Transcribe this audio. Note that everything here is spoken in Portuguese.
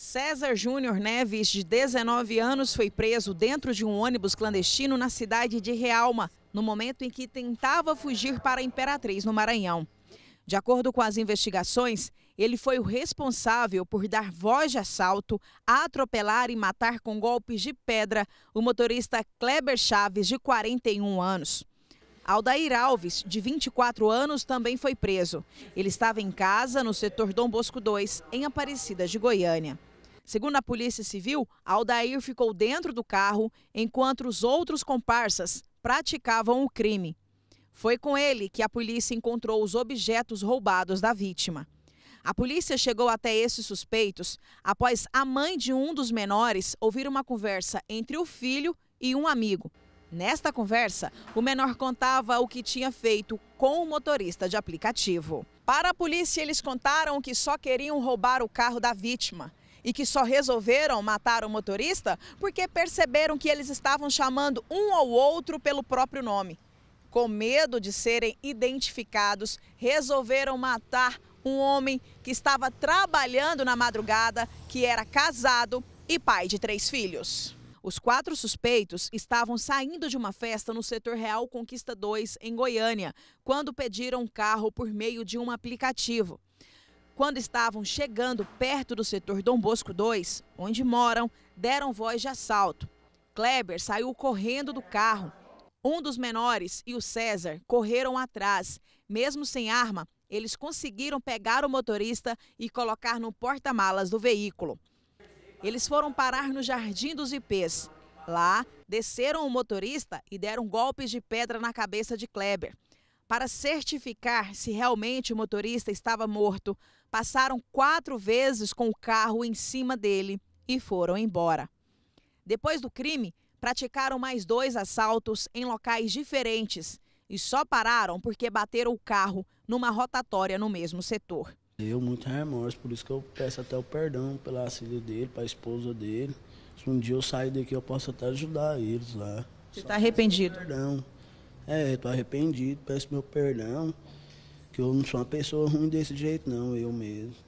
César Júnior Neves, de 19 anos, foi preso dentro de um ônibus clandestino na cidade de Realma, no momento em que tentava fugir para Imperatriz, no Maranhão. De acordo com as investigações, ele foi o responsável por dar voz de assalto, atropelar e matar com golpes de pedra o motorista Kleber Chaves, de 41 anos. Aldair Alves, de 24 anos, também foi preso. Ele estava em casa, no setor Dom Bosco II, em Aparecida de Goiânia. Segundo a Polícia Civil, Aldair ficou dentro do carro enquanto os outros comparsas praticavam o crime. Foi com ele que a polícia encontrou os objetos roubados da vítima. A polícia chegou até esses suspeitos após a mãe de um dos menores ouvir uma conversa entre o filho e um amigo. Nesta conversa, o menor contava o que tinha feito com o motorista de aplicativo. Para a polícia, eles contaram que só queriam roubar o carro da vítima, e que só resolveram matar o motorista porque perceberam que eles estavam chamando um ou outro pelo próprio nome. Com medo de serem identificados, resolveram matar um homem que estava trabalhando na madrugada, que era casado e pai de três filhos. Os quatro suspeitos estavam saindo de uma festa no setor Real Conquista 2, em Goiânia, quando pediram um carro por meio de um aplicativo. Quando estavam chegando perto do setor Dom Bosco II, onde moram, deram voz de assalto. Kleber saiu correndo do carro. Um dos menores e o César correram atrás. Mesmo sem arma, eles conseguiram pegar o motorista e colocar no porta-malas do veículo. Eles foram parar no Jardim dos Ipês. Lá, desceram o motorista e deram golpes de pedra na cabeça de Kleber. Para certificar se realmente o motorista estava morto, passaram quatro vezes com o carro em cima dele e foram embora. Depois do crime, praticaram mais dois assaltos em locais diferentes e só pararam porque bateram o carro numa rotatória no mesmo setor. Eu muito remorso, por isso que eu peço até o perdão pela filha dele, para a esposa dele. Se um dia eu sair daqui, eu posso até ajudar eles lá. Você está arrependido? Perdão. É, eu tô arrependido, peço meu perdão, que eu não sou uma pessoa ruim desse jeito, não, eu mesmo.